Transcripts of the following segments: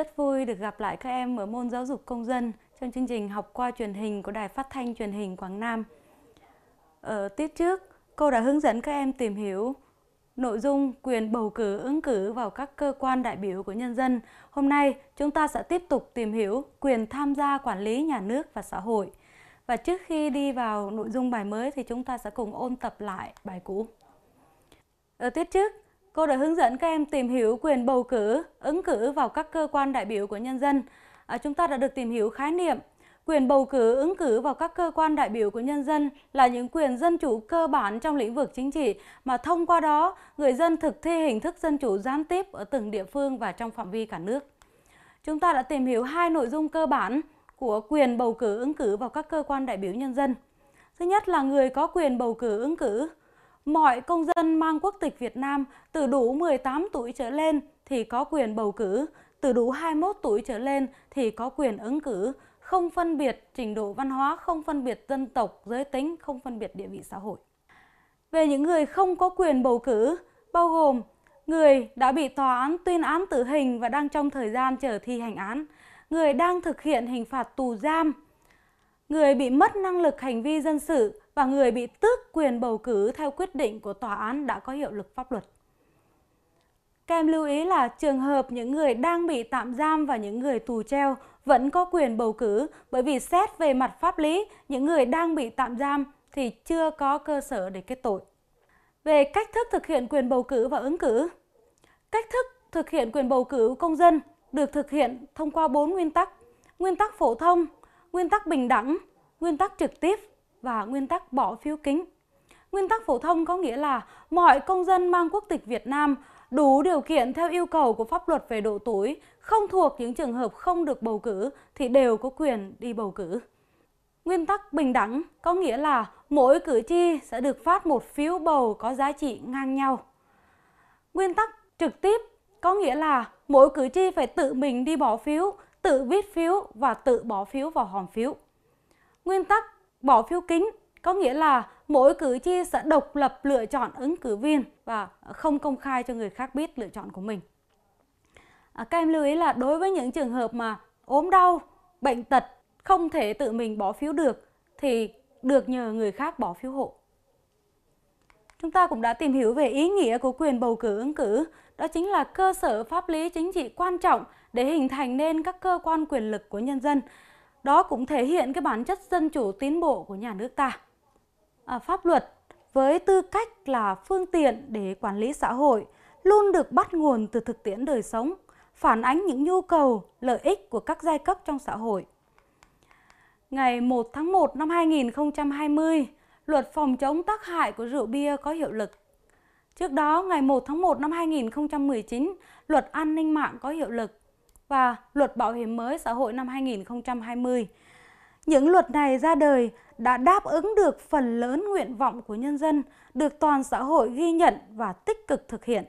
Rất vui được gặp lại các em ở môn giáo dục công dân trong chương trình học qua truyền hình của Đài Phát thanh Truyền hình Quảng Nam. Ở ờ, tiết trước, cô đã hướng dẫn các em tìm hiểu nội dung quyền bầu cử ứng cử vào các cơ quan đại biểu của nhân dân. Hôm nay, chúng ta sẽ tiếp tục tìm hiểu quyền tham gia quản lý nhà nước và xã hội. Và trước khi đi vào nội dung bài mới thì chúng ta sẽ cùng ôn tập lại bài cũ. Ở ờ, tiết trước, Cô đã hướng dẫn các em tìm hiểu quyền bầu cử, ứng cử vào các cơ quan đại biểu của nhân dân. À, chúng ta đã được tìm hiểu khái niệm quyền bầu cử ứng cử vào các cơ quan đại biểu của nhân dân là những quyền dân chủ cơ bản trong lĩnh vực chính trị mà thông qua đó người dân thực thi hình thức dân chủ gián tiếp ở từng địa phương và trong phạm vi cả nước. Chúng ta đã tìm hiểu hai nội dung cơ bản của quyền bầu cử ứng cử vào các cơ quan đại biểu nhân dân. Thứ nhất là người có quyền bầu cử ứng cử mọi công dân mang quốc tịch Việt Nam từ đủ 18 tuổi trở lên thì có quyền bầu cử, từ đủ 21 tuổi trở lên thì có quyền ứng cử, không phân biệt trình độ văn hóa, không phân biệt dân tộc, giới tính, không phân biệt địa vị xã hội. Về những người không có quyền bầu cử, bao gồm người đã bị tòa án tuyên án tử hình và đang trong thời gian chờ thi hành án, người đang thực hiện hình phạt tù giam, người bị mất năng lực hành vi dân sự, và người bị tước quyền bầu cử theo quyết định của tòa án đã có hiệu lực pháp luật. kèm lưu ý là trường hợp những người đang bị tạm giam và những người tù treo vẫn có quyền bầu cử bởi vì xét về mặt pháp lý, những người đang bị tạm giam thì chưa có cơ sở để kết tội. Về cách thức thực hiện quyền bầu cử và ứng cử. Cách thức thực hiện quyền bầu cử công dân được thực hiện thông qua 4 nguyên tắc: nguyên tắc phổ thông, nguyên tắc bình đẳng, nguyên tắc trực tiếp và nguyên tắc bỏ phiếu kính. Nguyên tắc phổ thông có nghĩa là mọi công dân mang quốc tịch Việt Nam đủ điều kiện theo yêu cầu của pháp luật về độ tuổi, không thuộc những trường hợp không được bầu cử thì đều có quyền đi bầu cử. Nguyên tắc bình đẳng có nghĩa là mỗi cử tri sẽ được phát một phiếu bầu có giá trị ngang nhau. Nguyên tắc trực tiếp có nghĩa là mỗi cử tri phải tự mình đi bỏ phiếu, tự viết phiếu và tự bỏ phiếu vào hòm phiếu. Nguyên tắc Bỏ phiếu kín có nghĩa là mỗi cử tri sẽ độc lập lựa chọn ứng cử viên và không công khai cho người khác biết lựa chọn của mình. À, các em lưu ý là đối với những trường hợp mà ốm đau, bệnh tật không thể tự mình bỏ phiếu được thì được nhờ người khác bỏ phiếu hộ. Chúng ta cũng đã tìm hiểu về ý nghĩa của quyền bầu cử ứng cử, đó chính là cơ sở pháp lý chính trị quan trọng để hình thành nên các cơ quan quyền lực của nhân dân đó cũng thể hiện cái bản chất dân chủ tiến bộ của nhà nước ta. À, pháp luật với tư cách là phương tiện để quản lý xã hội luôn được bắt nguồn từ thực tiễn đời sống, phản ánh những nhu cầu, lợi ích của các giai cấp trong xã hội. Ngày 1 tháng 1 năm 2020, luật phòng chống tác hại của rượu bia có hiệu lực. Trước đó, ngày 1 tháng 1 năm 2019, luật an ninh mạng có hiệu lực và Luật Bảo hiểm mới xã hội năm 2020. Những luật này ra đời đã đáp ứng được phần lớn nguyện vọng của nhân dân, được toàn xã hội ghi nhận và tích cực thực hiện.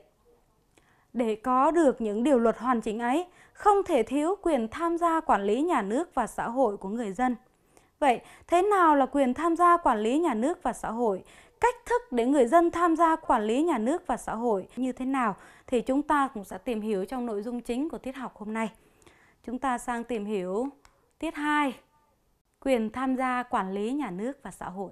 Để có được những điều luật hoàn chỉnh ấy, không thể thiếu quyền tham gia quản lý nhà nước và xã hội của người dân. Vậy, thế nào là quyền tham gia quản lý nhà nước và xã hội cách thức để người dân tham gia quản lý nhà nước và xã hội như thế nào thì chúng ta cũng sẽ tìm hiểu trong nội dung chính của tiết học hôm nay. Chúng ta sang tìm hiểu tiết 2, quyền tham gia quản lý nhà nước và xã hội.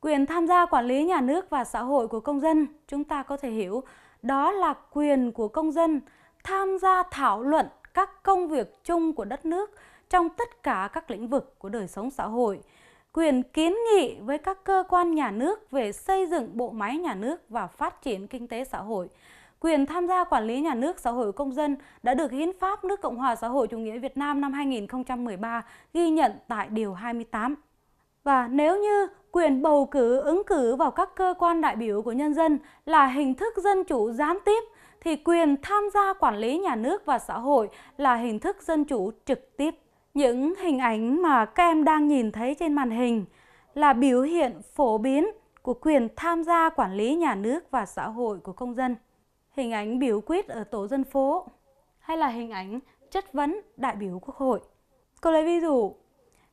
Quyền tham gia quản lý nhà nước và xã hội của công dân, chúng ta có thể hiểu đó là quyền của công dân tham gia thảo luận các công việc chung của đất nước trong tất cả các lĩnh vực của đời sống xã hội – quyền kiến nghị với các cơ quan nhà nước về xây dựng bộ máy nhà nước và phát triển kinh tế xã hội. Quyền tham gia quản lý nhà nước xã hội công dân đã được Hiến pháp nước Cộng hòa xã hội chủ nghĩa Việt Nam năm 2013 ghi nhận tại Điều 28. Và nếu như quyền bầu cử ứng cử vào các cơ quan đại biểu của nhân dân là hình thức dân chủ gián tiếp, thì quyền tham gia quản lý nhà nước và xã hội là hình thức dân chủ trực tiếp. Những hình ảnh mà các em đang nhìn thấy trên màn hình là biểu hiện phổ biến của quyền tham gia quản lý nhà nước và xã hội của công dân. Hình ảnh biểu quyết ở tổ dân phố hay là hình ảnh chất vấn đại biểu quốc hội. Cô lấy ví dụ,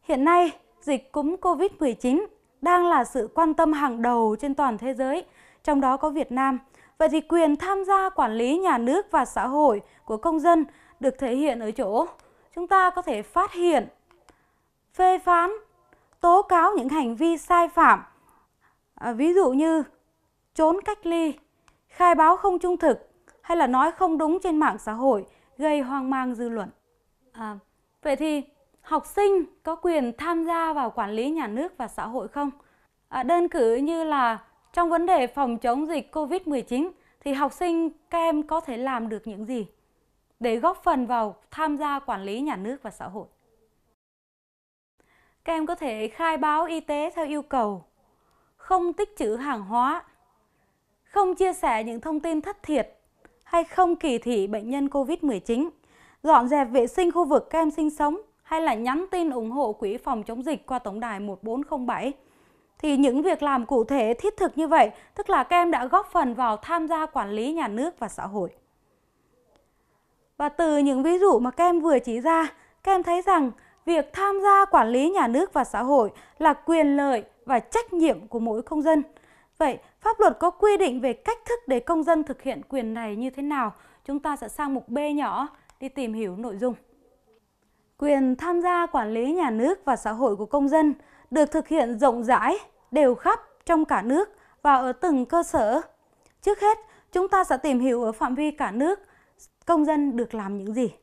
hiện nay dịch cúm COVID-19 đang là sự quan tâm hàng đầu trên toàn thế giới, trong đó có Việt Nam. Vậy thì quyền tham gia quản lý nhà nước và xã hội của công dân được thể hiện ở chỗ chúng ta có thể phát hiện, phê phán, tố cáo những hành vi sai phạm, à, ví dụ như trốn cách ly, khai báo không trung thực hay là nói không đúng trên mạng xã hội gây hoang mang dư luận. À, vậy thì học sinh có quyền tham gia vào quản lý nhà nước và xã hội không? À, đơn cử như là trong vấn đề phòng chống dịch COVID-19 thì học sinh các em có thể làm được những gì? để góp phần vào tham gia quản lý nhà nước và xã hội. Các em có thể khai báo y tế theo yêu cầu, không tích trữ hàng hóa, không chia sẻ những thông tin thất thiệt hay không kỳ thị bệnh nhân COVID-19, dọn dẹp vệ sinh khu vực các em sinh sống hay là nhắn tin ủng hộ quỹ phòng chống dịch qua tổng đài 1407. Thì những việc làm cụ thể thiết thực như vậy, tức là các em đã góp phần vào tham gia quản lý nhà nước và xã hội. Và từ những ví dụ mà kem vừa chỉ ra, kem thấy rằng việc tham gia quản lý nhà nước và xã hội là quyền lợi và trách nhiệm của mỗi công dân. Vậy, pháp luật có quy định về cách thức để công dân thực hiện quyền này như thế nào? Chúng ta sẽ sang mục B nhỏ đi tìm hiểu nội dung. Quyền tham gia quản lý nhà nước và xã hội của công dân được thực hiện rộng rãi, đều khắp trong cả nước và ở từng cơ sở. Trước hết, chúng ta sẽ tìm hiểu ở phạm vi cả nước – Công dân được làm những gì?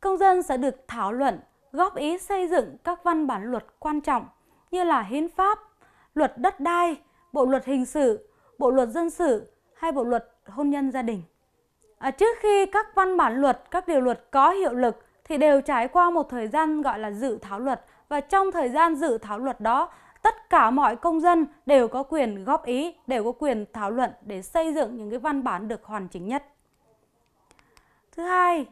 Công dân sẽ được thảo luận, góp ý xây dựng các văn bản luật quan trọng như là hiến pháp, luật đất đai, bộ luật hình sự, bộ luật dân sự hay bộ luật hôn nhân gia đình. À, trước khi các văn bản luật, các điều luật có hiệu lực thì đều trải qua một thời gian gọi là dự thảo luật và trong thời gian dự thảo luật đó tất cả mọi công dân đều có quyền góp ý, đều có quyền thảo luận để xây dựng những cái văn bản được hoàn chỉnh nhất. Thứ hai,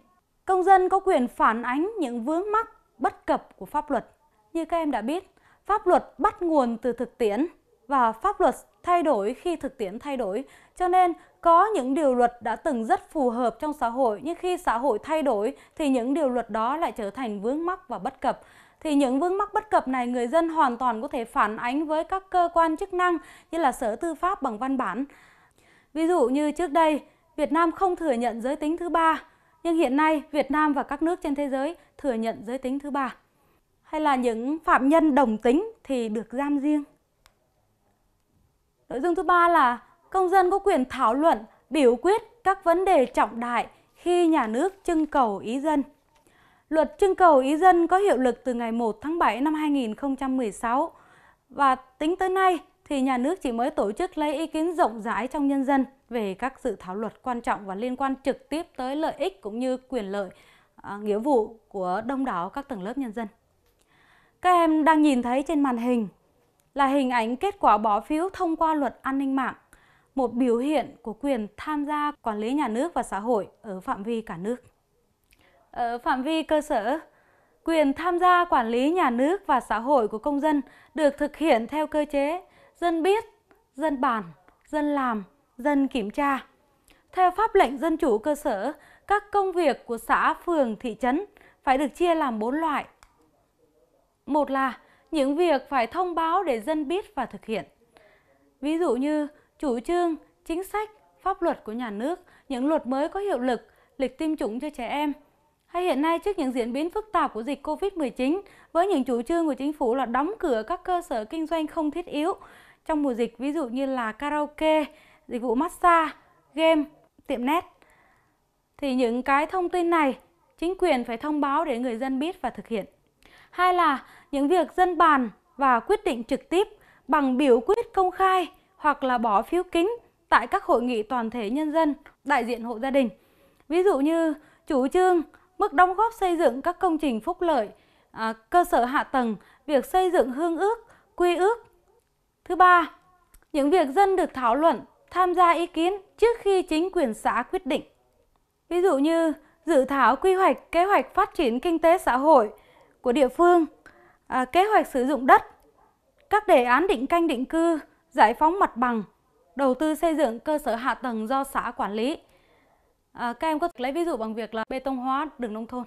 công dân có quyền phản ánh những vướng mắc, bất cập của pháp luật. Như các em đã biết, pháp luật bắt nguồn từ thực tiễn và pháp luật thay đổi khi thực tiễn thay đổi. Cho nên có những điều luật đã từng rất phù hợp trong xã hội nhưng khi xã hội thay đổi thì những điều luật đó lại trở thành vướng mắc và bất cập. Thì những vướng mắc bất cập này người dân hoàn toàn có thể phản ánh với các cơ quan chức năng như là Sở Tư pháp bằng văn bản. Ví dụ như trước đây, Việt Nam không thừa nhận giới tính thứ ba nhưng hiện nay Việt Nam và các nước trên thế giới thừa nhận giới tính thứ ba. Hay là những phạm nhân đồng tính thì được giam riêng. Nội dung thứ ba là công dân có quyền thảo luận, biểu quyết các vấn đề trọng đại khi nhà nước trưng cầu ý dân. Luật trưng cầu ý dân có hiệu lực từ ngày 1 tháng 7 năm 2016 và tính tới nay thì nhà nước chỉ mới tổ chức lấy ý kiến rộng rãi trong nhân dân – về các dự thảo luật quan trọng và liên quan trực tiếp tới lợi ích cũng như quyền lợi, à, nghĩa vụ của đông đảo các tầng lớp nhân dân. Các em đang nhìn thấy trên màn hình là hình ảnh kết quả bỏ phiếu thông qua luật an ninh mạng, một biểu hiện của quyền tham gia quản lý nhà nước và xã hội ở phạm vi cả nước. Ở phạm vi cơ sở, quyền tham gia quản lý nhà nước và xã hội của công dân được thực hiện theo cơ chế dân biết, dân bàn, dân làm, dân kiểm tra. Theo pháp lệnh dân chủ cơ sở, các công việc của xã, phường, thị trấn phải được chia làm 4 loại. Một là những việc phải thông báo để dân biết và thực hiện. Ví dụ như chủ trương, chính sách, pháp luật của nhà nước, những luật mới có hiệu lực, lịch tiêm chủng cho trẻ em. Hay hiện nay trước những diễn biến phức tạp của dịch Covid-19 với những chủ trương của chính phủ là đóng cửa các cơ sở kinh doanh không thiết yếu trong mùa dịch ví dụ như là karaoke, dịch vụ massage, game, tiệm net. Thì những cái thông tin này chính quyền phải thông báo để người dân biết và thực hiện. Hai là những việc dân bàn và quyết định trực tiếp bằng biểu quyết công khai hoặc là bỏ phiếu kín tại các hội nghị toàn thể nhân dân, đại diện hộ gia đình. Ví dụ như chủ trương mức đóng góp xây dựng các công trình phúc lợi, à, cơ sở hạ tầng, việc xây dựng hương ước, quy ước. Thứ ba, những việc dân được thảo luận tham gia ý kiến trước khi chính quyền xã quyết định. Ví dụ như dự thảo quy hoạch kế hoạch phát triển kinh tế xã hội của địa phương, à, kế hoạch sử dụng đất, các đề án định canh định cư, giải phóng mặt bằng, đầu tư xây dựng cơ sở hạ tầng do xã quản lý. À, các em có lấy ví dụ bằng việc là bê tông hóa đường nông thôn.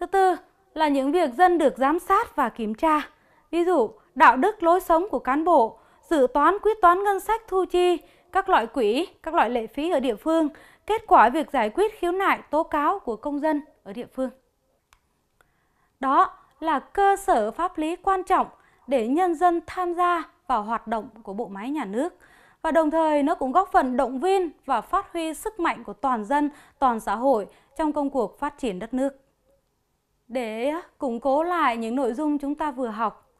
Thứ tư là những việc dân được giám sát và kiểm tra. Ví dụ đạo đức lối sống của cán bộ, dự toán quyết toán ngân sách thu chi, các loại quỹ, các loại lệ phí ở địa phương, kết quả việc giải quyết khiếu nại tố cáo của công dân ở địa phương. Đó là cơ sở pháp lý quan trọng để nhân dân tham gia vào hoạt động của bộ máy nhà nước và đồng thời nó cũng góp phần động viên và phát huy sức mạnh của toàn dân, toàn xã hội trong công cuộc phát triển đất nước. Để củng cố lại những nội dung chúng ta vừa học,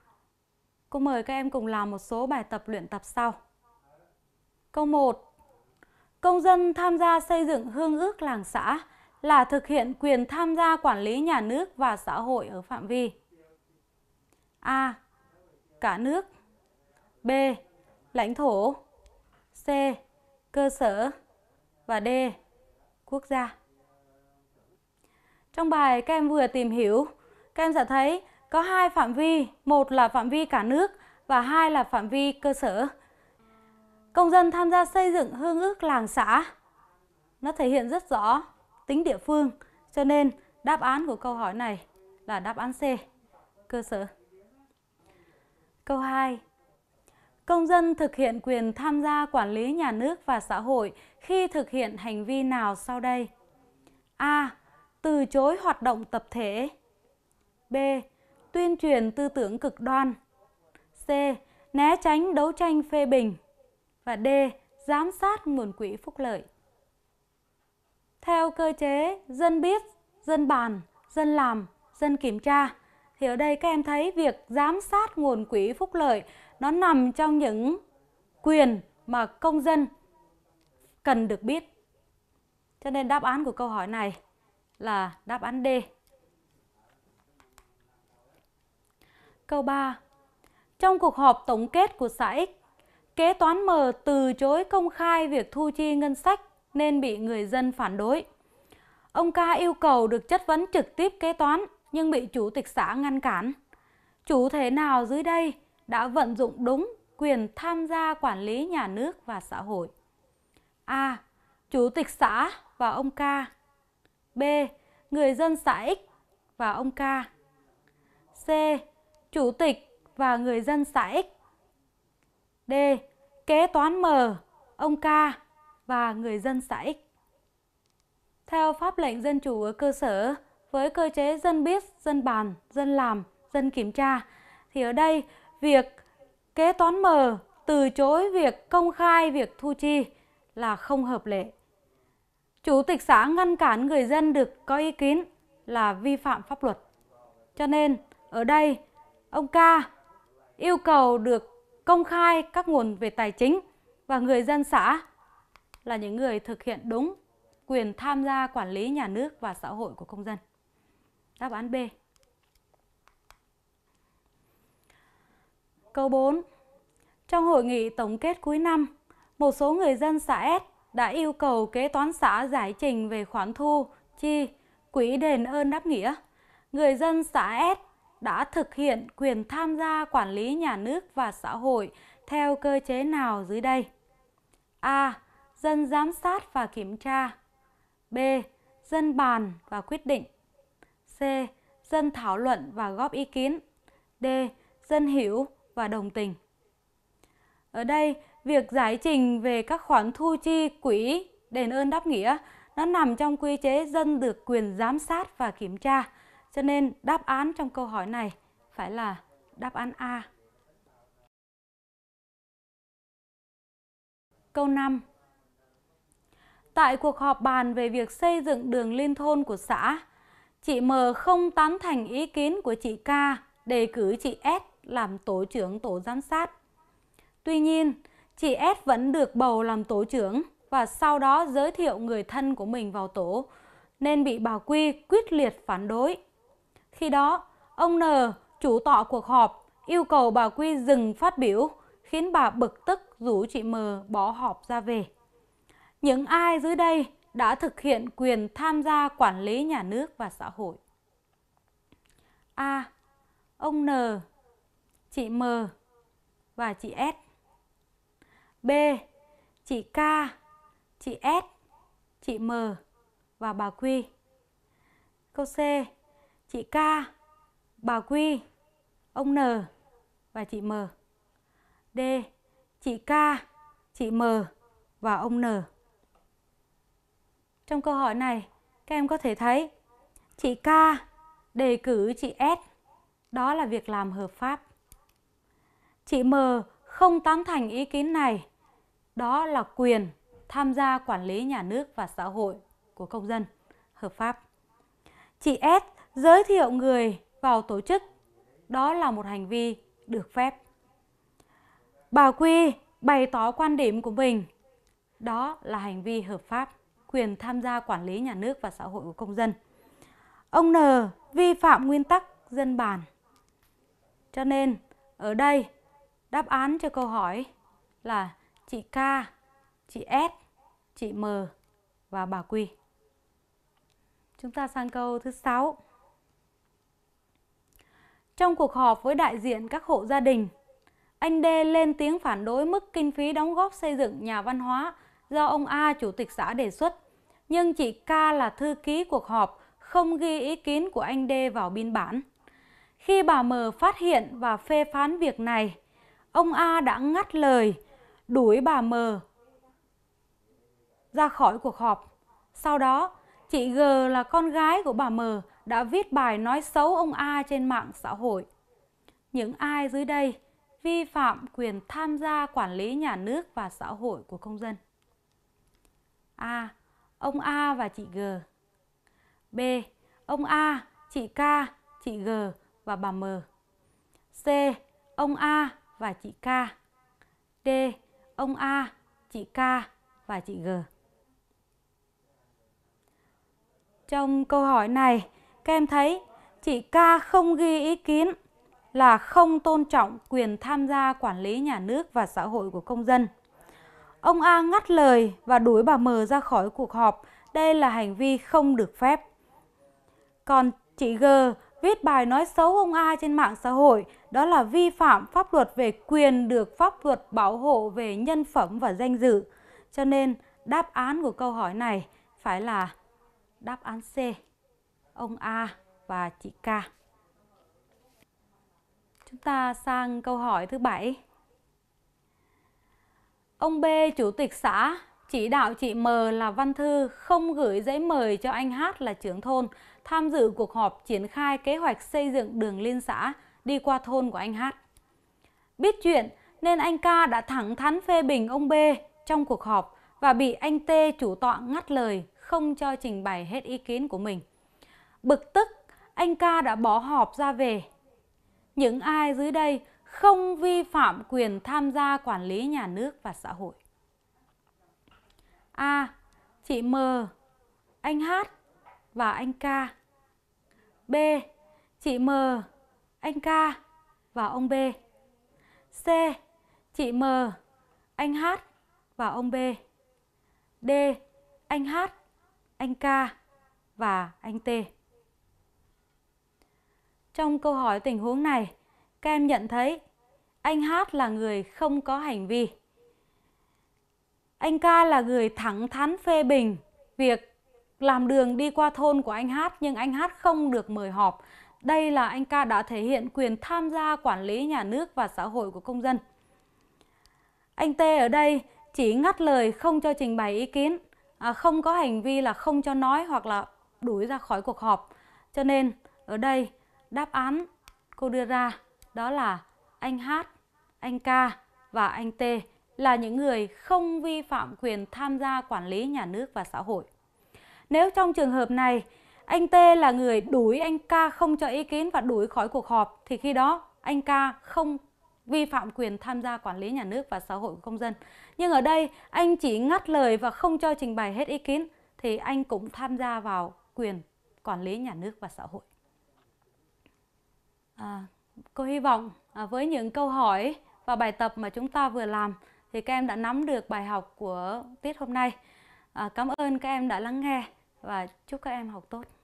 Cô mời các em cùng làm một số bài tập luyện tập sau. Câu 1. Công dân tham gia xây dựng hương ước làng xã là thực hiện quyền tham gia quản lý nhà nước và xã hội ở phạm vi A. Cả nước B. Lãnh thổ C. Cơ sở và D. Quốc gia Trong bài các em vừa tìm hiểu, các em sẽ thấy có hai phạm vi, một là phạm vi cả nước và hai là phạm vi cơ sở. Công dân tham gia xây dựng hương ước làng xã, nó thể hiện rất rõ tính địa phương, cho nên đáp án của câu hỏi này là đáp án C, cơ sở. Câu 2. Công dân thực hiện quyền tham gia quản lý nhà nước và xã hội khi thực hiện hành vi nào sau đây? A. Từ chối hoạt động tập thể. B tuyên truyền tư tưởng cực đoan. C. Né tránh đấu tranh phê bình. Và D. Giám sát nguồn quỹ phúc lợi. Theo cơ chế dân biết, dân bàn, dân làm, dân kiểm tra, thì ở đây các em thấy việc giám sát nguồn quỹ phúc lợi nó nằm trong những quyền mà công dân cần được biết. Cho nên đáp án của câu hỏi này là đáp án D. Câu 3. Trong cuộc họp tổng kết của xã X, kế toán M từ chối công khai việc thu chi ngân sách nên bị người dân phản đối. Ông Ca yêu cầu được chất vấn trực tiếp kế toán nhưng bị chủ tịch xã ngăn cản. Chủ thể nào dưới đây đã vận dụng đúng quyền tham gia quản lý nhà nước và xã hội? A. Chủ tịch xã và ông Ca. B. Người dân xã X và ông Ca. C chủ tịch và người dân xã X. D. Kế toán M, ông K và người dân xã X. Theo pháp lệnh dân chủ ở cơ sở, với cơ chế dân biết, dân bàn, dân làm, dân kiểm tra, thì ở đây việc kế toán M từ chối việc công khai việc thu chi là không hợp lệ. Chủ tịch xã ngăn cản người dân được có ý kiến là vi phạm pháp luật. Cho nên ở đây Ông Ca yêu cầu được công khai các nguồn về tài chính và người dân xã là những người thực hiện đúng quyền tham gia quản lý nhà nước và xã hội của công dân. Đáp án B. Câu 4. Trong hội nghị tổng kết cuối năm, một số người dân xã S đã yêu cầu kế toán xã giải trình về khoản thu, chi, quỹ đền ơn đáp nghĩa. Người dân xã S đã thực hiện quyền tham gia quản lý nhà nước và xã hội theo cơ chế nào dưới đây? A. Dân giám sát và kiểm tra. B. Dân bàn và quyết định. C. Dân thảo luận và góp ý kiến. D. Dân hiểu và đồng tình. Ở đây, việc giải trình về các khoản thu chi quỹ đền ơn đáp nghĩa nó nằm trong quy chế dân được quyền giám sát và kiểm tra cho nên đáp án trong câu hỏi này phải là đáp án A. Câu 5 Tại cuộc họp bàn về việc xây dựng đường liên thôn của xã, chị M không tán thành ý kiến của chị K đề cử chị S làm tổ trưởng tổ giám sát. Tuy nhiên, chị S vẫn được bầu làm tổ trưởng và sau đó giới thiệu người thân của mình vào tổ, nên bị bà Quy quyết liệt phản đối. Khi đó, ông N, chủ tọa cuộc họp, yêu cầu bà Quy dừng phát biểu, khiến bà bực tức rủ chị M bỏ họp ra về. Những ai dưới đây đã thực hiện quyền tham gia quản lý nhà nước và xã hội? A. ông N, chị M và chị S. B. Chị K, chị S, chị M và bà Quy. Câu C chị K, bà Quy, ông N và chị M. D. Chị K, chị M và ông N. Trong câu hỏi này, các em có thể thấy chị K đề cử chị S. Đó là việc làm hợp pháp. Chị M không tán thành ý kiến này. Đó là quyền tham gia quản lý nhà nước và xã hội của công dân hợp pháp. Chị S giới thiệu người vào tổ chức đó là một hành vi được phép. Bà Quy bày tỏ quan điểm của mình, đó là hành vi hợp pháp, quyền tham gia quản lý nhà nước và xã hội của công dân. Ông N vi phạm nguyên tắc dân bản. Cho nên ở đây đáp án cho câu hỏi là chị K, chị S, chị M và bà Quy. Chúng ta sang câu thứ sáu trong cuộc họp với đại diện các hộ gia đình, anh D lên tiếng phản đối mức kinh phí đóng góp xây dựng nhà văn hóa do ông A chủ tịch xã đề xuất. Nhưng chị K là thư ký cuộc họp không ghi ý kiến của anh D vào biên bản. Khi bà M phát hiện và phê phán việc này, ông A đã ngắt lời, đuổi bà M ra khỏi cuộc họp. Sau đó, chị G là con gái của bà M đã viết bài nói xấu ông A trên mạng xã hội. Những ai dưới đây vi phạm quyền tham gia quản lý nhà nước và xã hội của công dân? A. Ông A và chị G. B. Ông A, chị K, chị G và bà M. C. Ông A và chị K. D. Ông A, chị K và chị G. Trong câu hỏi này, các em thấy chị K không ghi ý kiến là không tôn trọng quyền tham gia quản lý nhà nước và xã hội của công dân. Ông A ngắt lời và đuổi bà M ra khỏi cuộc họp. Đây là hành vi không được phép. Còn chị G viết bài nói xấu ông A trên mạng xã hội, đó là vi phạm pháp luật về quyền được pháp luật bảo hộ về nhân phẩm và danh dự. Cho nên đáp án của câu hỏi này phải là đáp án C ông A và chị K. Chúng ta sang câu hỏi thứ bảy. Ông B, chủ tịch xã, chỉ đạo chị M là Văn Thư không gửi giấy mời cho anh H là trưởng thôn tham dự cuộc họp triển khai kế hoạch xây dựng đường liên xã đi qua thôn của anh H. Biết chuyện nên anh K đã thẳng thắn phê bình ông B trong cuộc họp và bị anh T chủ tọa ngắt lời không cho trình bày hết ý kiến của mình. Bực tức, anh ca đã bỏ họp ra về. Những ai dưới đây không vi phạm quyền tham gia quản lý nhà nước và xã hội? A. Chị M, anh H và anh K. B. Chị M, anh K và ông B. C. Chị M, anh H và ông B. D. Anh H, anh K và anh T. Trong câu hỏi tình huống này, các em nhận thấy anh Hát là người không có hành vi. Anh Ca là người thẳng thắn phê bình việc làm đường đi qua thôn của anh Hát nhưng anh Hát không được mời họp. Đây là anh Ca đã thể hiện quyền tham gia quản lý nhà nước và xã hội của công dân. Anh T ở đây chỉ ngắt lời không cho trình bày ý kiến, à, không có hành vi là không cho nói hoặc là đuổi ra khỏi cuộc họp. Cho nên ở đây Đáp án cô đưa ra đó là anh H, anh K và anh T là những người không vi phạm quyền tham gia quản lý nhà nước và xã hội. Nếu trong trường hợp này, anh T là người đuổi anh K không cho ý kiến và đuổi khỏi cuộc họp thì khi đó anh K không vi phạm quyền tham gia quản lý nhà nước và xã hội của công dân. Nhưng ở đây anh chỉ ngắt lời và không cho trình bày hết ý kiến thì anh cũng tham gia vào quyền quản lý nhà nước và xã hội. À, cô hy vọng à, với những câu hỏi và bài tập mà chúng ta vừa làm thì các em đã nắm được bài học của tiết hôm nay. À, cảm ơn các em đã lắng nghe và chúc các em học tốt.